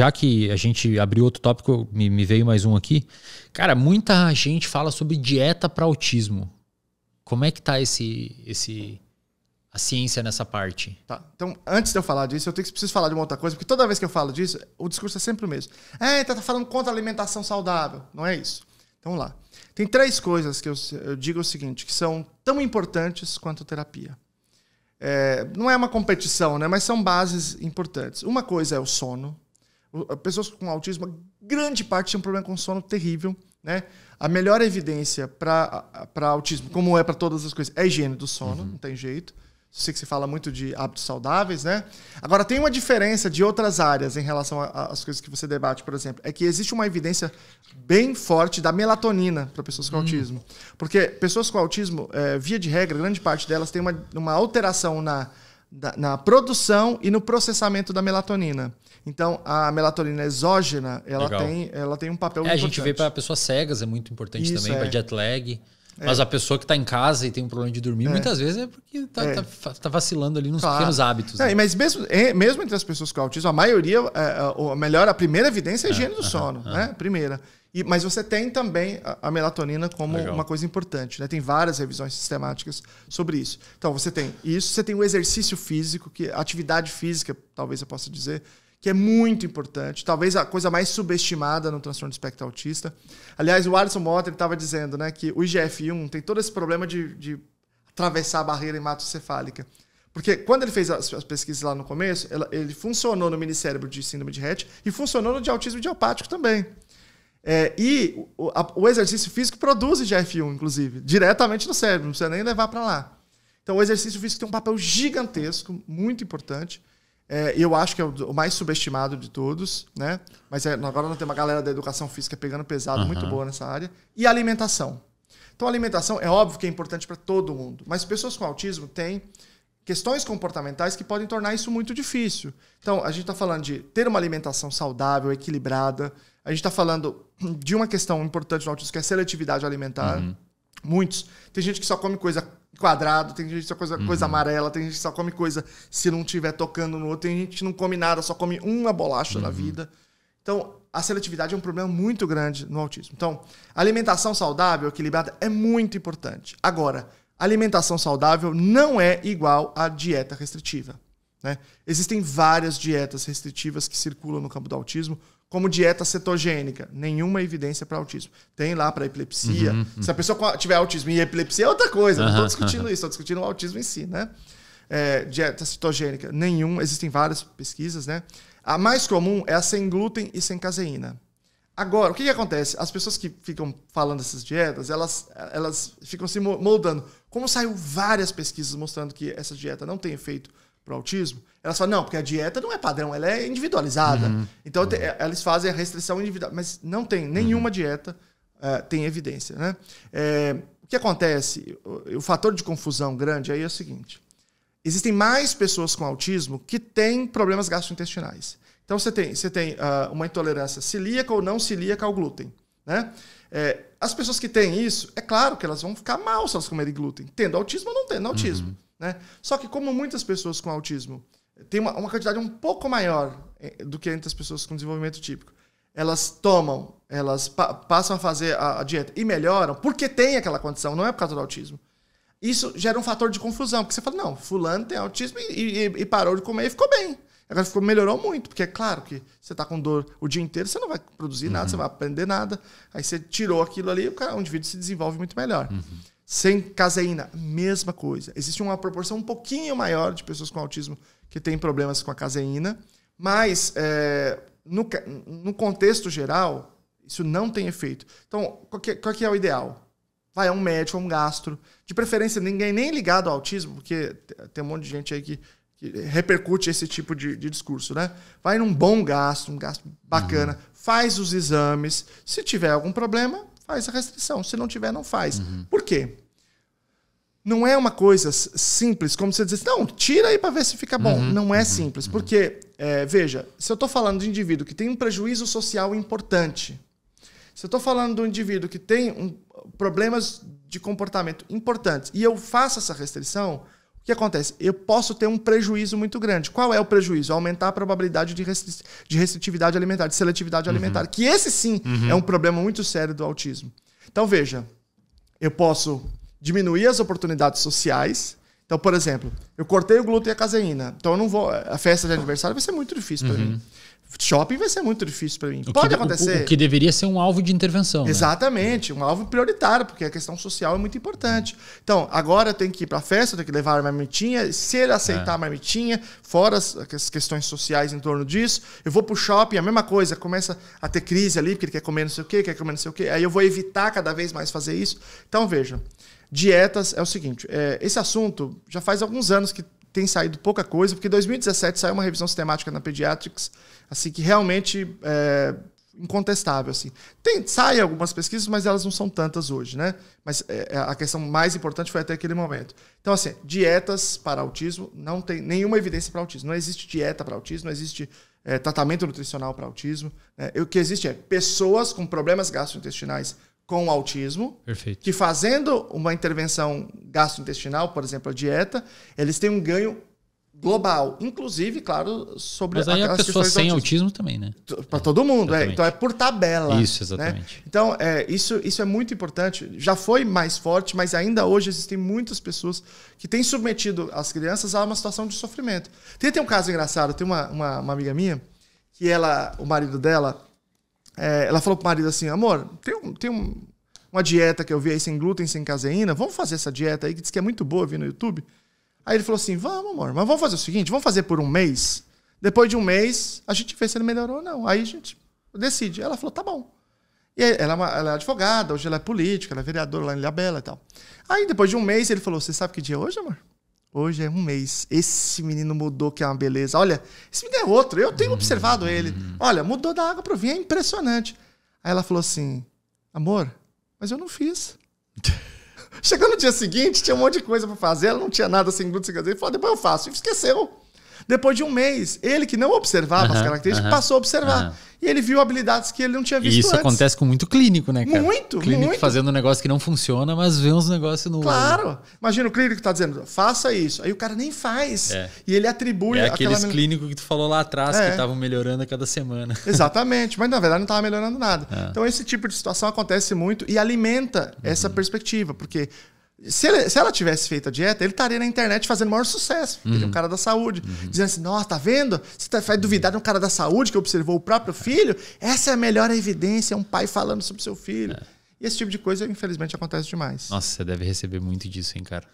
já que a gente abriu outro tópico, me, me veio mais um aqui. Cara, muita gente fala sobre dieta para autismo. Como é que tá esse, esse, a ciência nessa parte? Tá. Então, antes de eu falar disso, eu tenho que preciso falar de uma outra coisa, porque toda vez que eu falo disso, o discurso é sempre o mesmo. É, então tá falando contra alimentação saudável. Não é isso. Então, vamos lá. Tem três coisas que eu, eu digo o seguinte, que são tão importantes quanto terapia. É, não é uma competição, né? mas são bases importantes. Uma coisa é o sono, pessoas com autismo, grande parte um problema com sono terrível. Né? A melhor evidência para autismo, como é para todas as coisas, é a higiene do sono, uhum. não tem jeito. Sei que se fala muito de hábitos saudáveis, né? Agora, tem uma diferença de outras áreas em relação às coisas que você debate, por exemplo. É que existe uma evidência bem forte da melatonina para pessoas com hum. autismo. Porque pessoas com autismo, é, via de regra, grande parte delas tem uma, uma alteração na na produção e no processamento da melatonina. Então, a melatonina exógena, ela, tem, ela tem um papel é, importante. A gente vê para pessoas cegas, é muito importante Isso, também, é. para jet lag. É. Mas a pessoa que está em casa e tem um problema de dormir, é. muitas vezes é porque está é. tá, tá vacilando ali nos claro. pequenos hábitos. Né? mas mesmo, mesmo entre as pessoas com autismo, a maioria, a, é, é, a, melhor, a primeira evidência é higiene do sono, né? Primeira. E, mas você tem também a, a melatonina como Legal. uma coisa importante, né? Tem várias revisões sistemáticas sobre isso. Então, você tem isso, você tem o exercício físico, que atividade física, talvez eu possa dizer, que é muito importante, talvez a coisa mais subestimada no transtorno do espectro autista. Aliás, o Alisson Motter estava dizendo né, que o IGF-1 tem todo esse problema de, de atravessar a barreira hematocefálica. Porque quando ele fez as, as pesquisas lá no começo, ela, ele funcionou no minicérebro de síndrome de Rett e funcionou no de autismo idiopático também. É, e o, a, o, exercício físico produz IGF-1, inclusive, diretamente no cérebro, não precisa nem levar para lá. Então, o exercício físico tem um papel gigantesco, muito importante. É, eu acho que é o mais subestimado de todos, né? Mas é, agora nós temos uma galera da educação física pegando pesado, uhum. muito boa nessa área. E alimentação. Então, alimentação é óbvio que é importante para todo mundo, mas pessoas com autismo têm questões comportamentais que podem tornar isso muito difícil. Então, a gente está falando de ter uma alimentação saudável, equilibrada, a gente está falando de uma questão importante no autismo, que é a seletividade alimentar. Uhum. Muitos. Tem gente que só come coisa quadrado, tem gente que só coisa, uhum. coisa amarela, tem gente que só come coisa se não tiver tocando no outro, tem gente que não come nada, só come uma bolacha uhum. na vida. Então, a seletividade é um problema muito grande no autismo. Então, alimentação saudável, equilibrada, é muito importante. Agora, alimentação saudável não é igual à dieta restritiva. Né? Existem várias dietas restritivas que circulam no campo do autismo, como dieta cetogênica. Nenhuma evidência para autismo. Tem lá para epilepsia. Uhum, Se a uhum. pessoa tiver autismo e epilepsia é outra coisa. Uhum, não estou discutindo isso, estou discutindo o autismo em si. Né? É, dieta cetogênica, nenhum. Existem várias pesquisas. Né? A mais comum é a sem glúten e sem caseína. Agora, o que, que, acontece? As pessoas que ficam falando essas dietas, elas, elas ficam se moldando. Como saiu várias pesquisas mostrando que essa dieta não tem efeito para o autismo, elas falam, não, porque a dieta não é padrão, ela é individualizada. Uhum. Então, uhum. te, fazem a restrição individual. Mas não tem nenhuma uhum. dieta uh, tem evidência. Né? É, o que acontece, o, o fator de confusão grande aí é o seguinte. Existem mais pessoas com autismo que têm problemas gastrointestinais. Então, você tem, você tem uh, uma intolerância celíaca ou não celíaca ao glúten. Né? É, as pessoas que têm isso, é claro que elas vão ficar mal se elas comerem glúten, tendo autismo ou não tendo autismo. Uhum. Né? Só que como muitas pessoas com autismo eh, têm uma, uma quantidade um pouco maior eh, do que entre as pessoas com desenvolvimento típico, elas tomam, elas pa passam a fazer a, a, dieta e melhoram porque tem aquela condição, não é por causa do autismo. Isso gera um fator de confusão, porque você fala, não, fulano tem autismo e, e, e parou de comer e ficou bem. Agora ficou, melhorou muito, porque é claro que você está com dor o dia inteiro, você não vai produzir uhum. nada, você uhum. vai aprender nada. Aí você tirou aquilo ali, o, cara, o indivíduo se desenvolve muito melhor. Uhum sem caseína, mesma coisa. Existe uma proporção um pouquinho maior de pessoas com autismo que têm problemas com a caseína, mas é, no, no, contexto geral, isso não tem efeito. Então, qual que, qual que, é o ideal? Vai a um médico, a um gastro. De preferência, ninguém nem ligado ao autismo, porque tem um monte de gente aí que, que repercute esse tipo de, de, discurso, né? Vai num bom gastro, um gastro bacana, uhum. faz os exames. Se tiver algum problema, faz ah, a é restrição. Se não tiver, não faz. Uhum. Por quê? Não é uma coisa simples como você dizer, não, tira aí para ver se fica bom. Uhum. Não é uhum. simples, uhum. porque, é, veja, se eu estou falando de indivíduo que tem um prejuízo social importante, se eu estou falando de um indivíduo que tem um, problemas de comportamento importantes e eu faço essa restrição, o que acontece? Eu posso ter um prejuízo muito grande. Qual é o prejuízo? Aumentar a probabilidade de, restri de restritividade alimentar, de seletividade uhum. alimentar. Que esse sim uhum. é um problema muito sério do autismo. Então veja, eu posso diminuir as oportunidades sociais, então, por exemplo, eu cortei o glúten e a caseína. Então eu não vou. A festa de aniversário vai ser muito difícil para uhum. mim. Shopping vai ser muito difícil para mim. O Pode que, acontecer. O, o, que deveria ser um alvo de intervenção. Né? Exatamente, né? um alvo prioritário, porque a questão social é muito importante. Então, agora eu tenho que ir para a festa, eu tenho que levar a marmitinha, se ele aceitar é. a marmitinha, fora as, as, questões sociais em torno disso, eu vou para o shopping, a mesma coisa, começa a ter crise ali, porque ele quer comer não sei o quê, quer comer não sei o quê, aí eu vou evitar cada vez mais fazer isso. Então, veja, Dietas é o seguinte: é, esse assunto já faz alguns anos que tem saído pouca coisa, porque em 2017 saiu uma revisão sistemática na Pediatrics, assim, que realmente é incontestável. Assim. Tem, saem algumas pesquisas, mas elas não são tantas hoje, né? Mas é, é, a questão mais importante foi até aquele momento. Então, assim, dietas para autismo, não tem nenhuma evidência para autismo. Não existe dieta para autismo, não existe é, tratamento nutricional para autismo. Né? o que existe é pessoas com problemas gastrointestinais com autismo, Perfeito. que fazendo uma intervenção gastrointestinal, por exemplo, a dieta, eles têm um ganho global, inclusive, claro, sobre Mas aí a pessoa sem autismo. autismo. também, né? Para é, todo mundo, é. então é por tabela. Isso, né? exatamente. Né? Então, é, isso, isso é muito importante. Já foi mais forte, mas ainda hoje existem muitas pessoas que têm submetido as crianças a uma situação de sofrimento. Tem, tem um caso engraçado, tem uma, uma, uma amiga minha que ela, o marido dela é, ela falou pro marido assim: amor, tem, um, tem um, uma dieta que eu vi aí sem glúten, sem caseína, vamos fazer essa dieta aí que diz que é muito boa, vi no YouTube. Aí ele falou assim: vamos, amor, mas vamos fazer o seguinte: vamos fazer por um mês. Depois de um mês, a gente vê se ele melhorou ou não. Aí a gente decide. Ela falou: tá bom. E ela é, uma, ela é advogada, hoje ela é política, ela é vereadora lá em Ilhabela e tal. Aí depois de um mês, ele falou: você sabe que dia é hoje, amor? Hoje é um mês. Esse menino mudou, que é uma beleza. Olha, esse menino é outro. Eu tenho observado hum. ele. Olha, mudou da água para o vinho, é impressionante. Aí ela falou assim: amor, mas eu não fiz. Chegando no dia seguinte, tinha um monte de coisa para fazer, ela não tinha nada sem glúten sem Ele Falou: depois eu faço. E esqueceu. Depois de um mês, ele que não observava uh -huh, as características, uh -huh, passou a observar. Uh -huh. E ele viu habilidades que ele não tinha visto e isso antes. acontece com muito clínico, né, cara? Muito, clínico muito. fazendo um negócio que não funciona, mas vê uns negócios no... Claro. Imagina o clínico que tá dizendo, faça isso. Aí o cara nem faz. É. E ele atribui... É aqueles aquela... clínicos que tu falou lá atrás, é. que estavam melhorando a cada semana. Exatamente. Mas, na verdade, não estava melhorando nada. É. Então, esse tipo de situação acontece muito e alimenta uhum. essa perspectiva. Porque se, ele, se, ela tivesse feito a dieta, ele estaria na internet fazendo maior sucesso. Uhum. Ele é um uhum. cara da saúde. Uhum. Dizendo assim: nossa, tá vendo? Você tá, vai duvidar de um cara da saúde que observou o próprio filho? Essa é a melhor evidência, é um pai falando sobre seu filho. É. E esse tipo de coisa, infelizmente, acontece demais. Nossa, você deve receber muito disso, hein, cara?